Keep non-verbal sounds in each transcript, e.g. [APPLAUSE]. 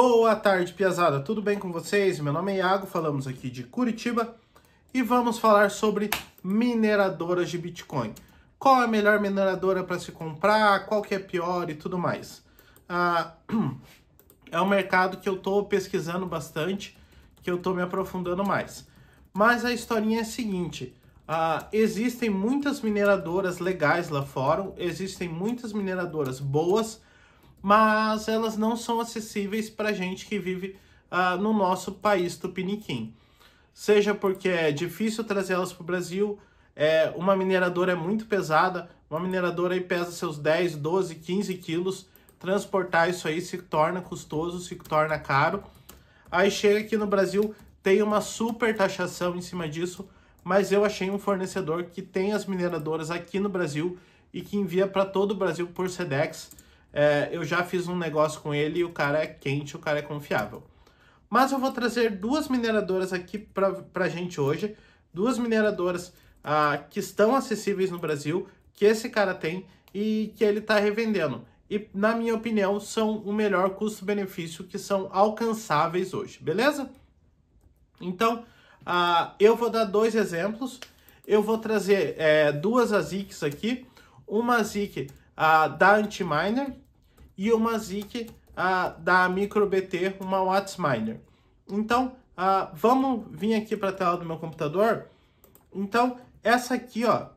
Boa tarde, Piazada. Tudo bem com vocês? Meu nome é Iago, falamos aqui de Curitiba e vamos falar sobre mineradoras de Bitcoin. Qual é a melhor mineradora para se comprar, qual que é pior e tudo mais. Ah, [CLEARS THROAT] é um mercado que eu estou pesquisando bastante, que eu estou me aprofundando mais. Mas a historinha é a seguinte, ah, existem muitas mineradoras legais lá fora, existem muitas mineradoras boas, mas elas não são acessíveis para gente que vive uh, no nosso país tupiniquim. Seja porque é difícil trazer elas para o Brasil, é, uma mineradora é muito pesada, uma mineradora aí pesa seus 10, 12, 15 quilos, transportar isso aí se torna custoso, se torna caro. Aí chega aqui no Brasil, tem uma super taxação em cima disso, mas eu achei um fornecedor que tem as mineradoras aqui no Brasil e que envia para todo o Brasil por SEDEX. É, eu já fiz um negócio com ele e o cara é quente, o cara é confiável. Mas eu vou trazer duas mineradoras aqui para a gente hoje. Duas mineradoras ah, que estão acessíveis no Brasil, que esse cara tem e que ele está revendendo. E, na minha opinião, são o melhor custo-benefício que são alcançáveis hoje, beleza? Então, ah, eu vou dar dois exemplos. Eu vou trazer é, duas ASICs aqui. Uma ASIC uh, da Antminer e uma ZIC uh, da MicroBT, uma WattsMiner. Então, uh, vamos vir aqui para a tela do meu computador. Então, essa aqui ó,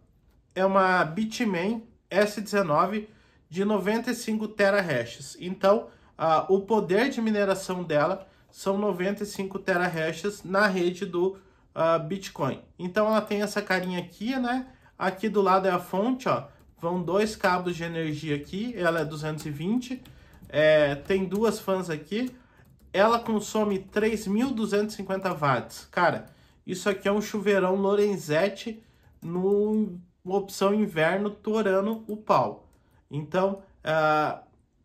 é uma Bitmain S19 de 95 terahashes. Então, uh, o poder de mineração dela são 95 terahashes na rede do uh, Bitcoin. Então, ela tem essa carinha aqui, né? Aqui do lado é a fonte, ó, Vão dois cabos de energia aqui, ela é 220. É, tem duas fãs aqui. Ela consome 3.250 watts. Cara, isso aqui é um chuveirão Lorenzetti no opção inverno torando o pau. Então, uh,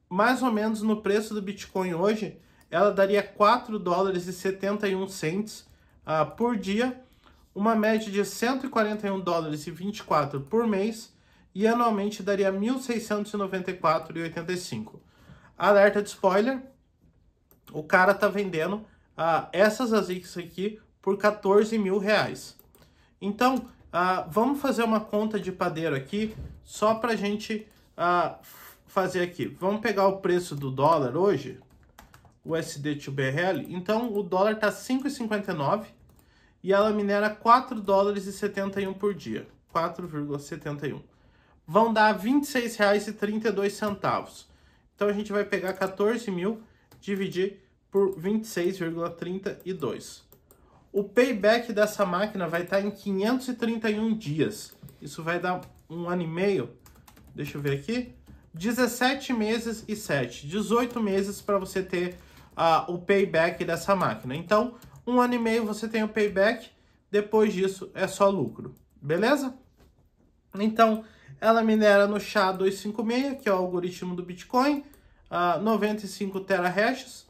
mais ou menos no preço do Bitcoin hoje, ela daria 4 dólares e 71 cents uh, por dia, uma média de 141 dólares e 24 por mês, e anualmente daria 1.694,85. Alerta de spoiler, o cara tá vendendo ah, essas ASICs aqui por 14 mil reais. Então, ah, vamos fazer uma conta de padeiro aqui, só a gente ah, fazer aqui. Vamos pegar o preço do dólar hoje, USD BRL. Então, o dólar tá 5,59 e ela minera 4 dólares e 71 por dia, 4,71 vão dar R$ 26,32. Então a gente vai pegar 14 mil, dividir por 26,32. O payback dessa máquina vai estar em 531 dias. Isso vai dar um ano e meio. Deixa eu ver aqui. 17 meses e 7, 18 meses para você ter uh, o payback dessa máquina. Então, um ano e meio você tem o payback, depois disso é só lucro, beleza? Então, ela minera no SHA-256, que é o algoritmo do Bitcoin, uh, 95 terahashes.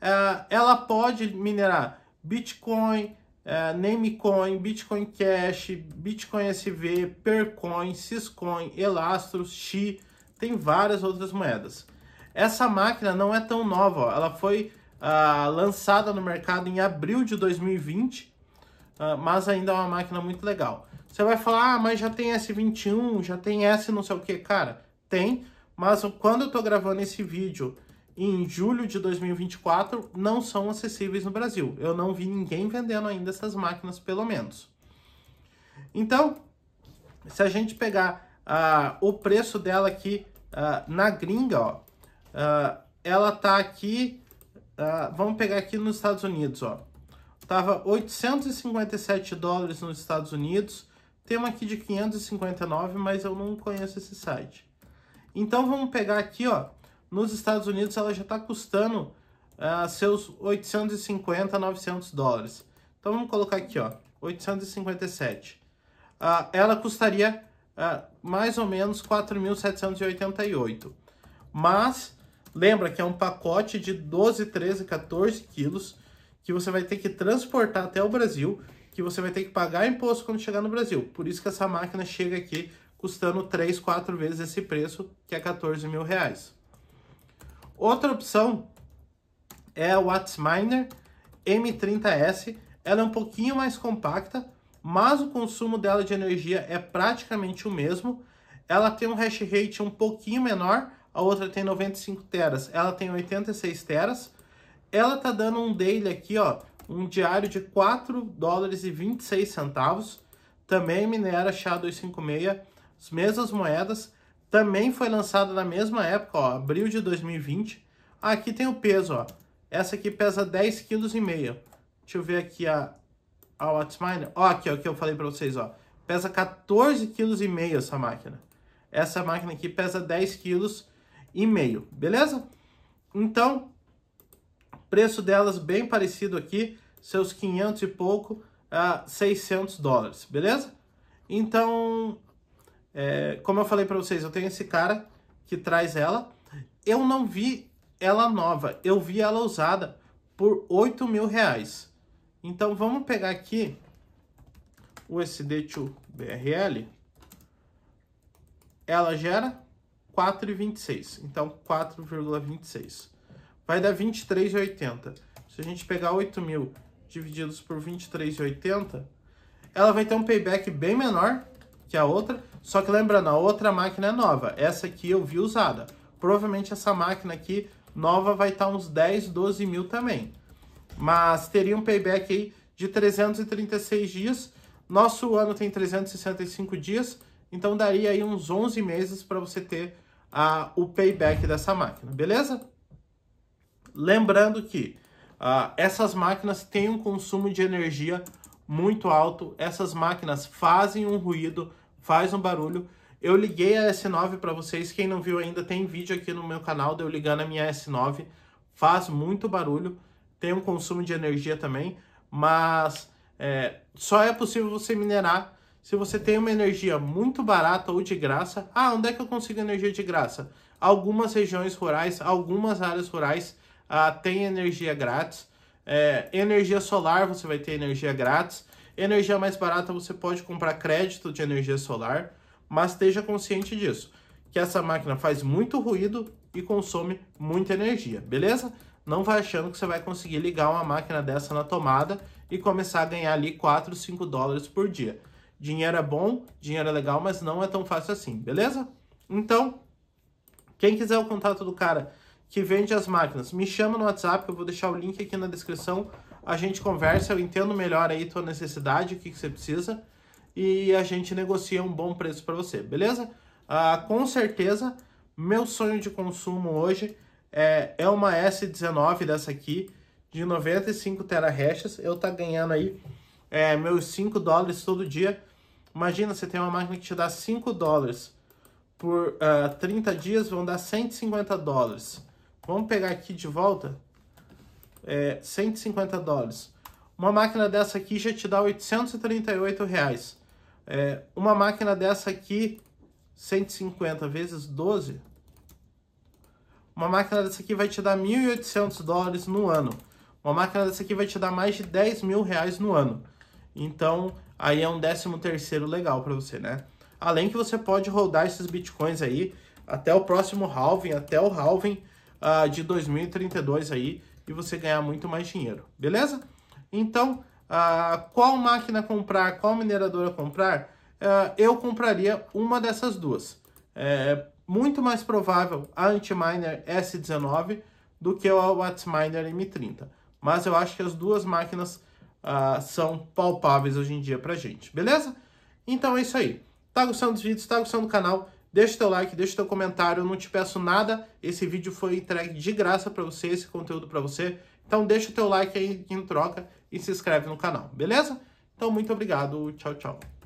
Uh, ela pode minerar Bitcoin, uh, Namecoin, Bitcoin Cash, Bitcoin SV, Percoin, Syscoin, Elastros, Xi, tem várias outras moedas. Essa máquina não é tão nova, ó. ela foi uh, lançada no mercado em abril de 2020 ah, mas ainda é uma máquina muito legal. Você vai falar, ah, mas já tem S21, já tem S não sei o que. Cara, tem, mas quando eu tô gravando esse vídeo em julho de 2024, não são acessíveis no Brasil. Eu não vi ninguém vendendo ainda essas máquinas, pelo menos. Então, se a gente pegar uh, o preço dela aqui uh, na gringa, ó, uh, ela tá aqui, vamos pegar aqui nos Estados Unidos, ó. Estava 857 dólares nos Estados Unidos, tem uma aqui de 559, mas eu não conheço esse site. Então vamos pegar aqui, ó, nos Estados Unidos ela já está custando uh, seus 850, 900 dólares. Então vamos colocar aqui, ó, 857. Uh, ah, ela custaria uh, mais ou menos 4.788. Mas lembra que é um pacote de 12, 13, 14 quilos que você vai ter que transportar até o Brasil, que você vai ter que pagar imposto quando chegar no Brasil. Por isso que essa máquina chega aqui custando 3, 4 vezes esse preço, que é 14 mil reais. Outra opção é a Wattsminer M30S. Ela é um pouquinho mais compacta, mas o consumo dela de energia é praticamente o mesmo. Ela tem um hash rate um pouquinho menor, a outra tem 95 teras, ela tem 86 teras. Ela tá dando um daily aqui, ó, um diário de 4 dólares e 26 centavos. Também minera SHA-256, as mesmas moedas. Também foi lançada na mesma época, ó, abril de 2020. Aqui tem o peso, ó. Essa aqui pesa 10,5 kg. Deixa eu ver aqui a, a Watchminer. Ó, aqui, ó, que eu falei para vocês, ó. Pesa 14,5 kg essa máquina. Essa máquina aqui pesa 10,5 kg, beleza? Então, Preço delas bem parecido aqui, seus 500 e pouco a 600 dólares, beleza? Então, é, como eu falei para vocês, eu tenho esse cara que traz ela. Eu não vi ela nova, eu vi ela usada por 8 mil reais. Então, vamos pegar aqui o sd brl Ela gera 4,26. Então, 4,26 vai dar 23,80. Se a gente pegar 8 mil divididos por 23,80, ela vai ter um payback bem menor que a outra, só que lembrando, a outra máquina é nova, essa aqui eu vi usada. Provavelmente essa máquina aqui, nova, vai estar tá uns 10, 12 mil também. Mas teria um payback aí de 336 dias, nosso ano tem 365 dias, então daria aí uns 11 meses para você ter a, o payback dessa máquina, beleza? Lembrando que uh, essas máquinas têm um consumo de energia muito alto, essas máquinas fazem um ruído, faz um barulho. Eu liguei a S9 para vocês, quem não viu ainda tem vídeo aqui no meu canal de eu ligando a minha S9, faz muito barulho, tem um consumo de energia também, mas é, só é possível você minerar se você tem uma energia muito barata ou de graça. Ah, onde é que eu consigo energia de graça? Algumas regiões rurais, algumas áreas rurais ah, tem energia grátis. É, energia solar, você vai ter energia grátis. Energia mais barata, você pode comprar crédito de energia solar, mas esteja consciente disso, que essa máquina faz muito ruído e consome muita energia, beleza? Não vai achando que você vai conseguir ligar uma máquina dessa na tomada e começar a ganhar ali 4, 5 dólares por dia. Dinheiro é bom, dinheiro é legal, mas não é tão fácil assim, beleza? Então, quem quiser o contato do cara que vende as máquinas. Me chama no WhatsApp, eu vou deixar o link aqui na descrição. A gente conversa, eu entendo melhor aí tua necessidade, o que, que você precisa, e a gente negocia um bom preço para você, beleza? Ah, com certeza, meu sonho de consumo hoje é, é uma S19 dessa aqui, de 95 terahashes. Eu tá ganhando aí é, meus 5 dólares todo dia. Imagina, você tem uma máquina que te dá 5 dólares por uh, ah, 30 dias, vão dar 150 dólares. Vamos pegar aqui de volta. É, 150 dólares. Uma máquina dessa aqui já te dá 838 reais. É, uma máquina dessa aqui, 150 vezes 12. Uma máquina dessa aqui vai te dar 1.800 dólares no ano. Uma máquina dessa aqui vai te dar mais de 10 mil reais no ano. Então, aí é um décimo terceiro legal para você, né? Além que você pode rodar esses bitcoins aí até o próximo halving, até o halving, uh, de 2032 aí e você ganhar muito mais dinheiro, beleza? Então, uh, qual máquina comprar, qual mineradora comprar? Uh, eu compraria uma dessas duas. É muito mais provável a Antminer S19 do que a Wattminer M30. Mas eu acho que as duas máquinas uh, são palpáveis hoje em dia pra gente, beleza? Então é isso aí. Tá gostando dos vídeos, tá gostando do canal? Deixa teu like, deixa teu comentário, eu não te peço nada. Esse vídeo foi entregue de graça para você, esse conteúdo para você. Então deixa o teu like aí em troca e se inscreve no canal, beleza? Então muito obrigado, tchau, tchau.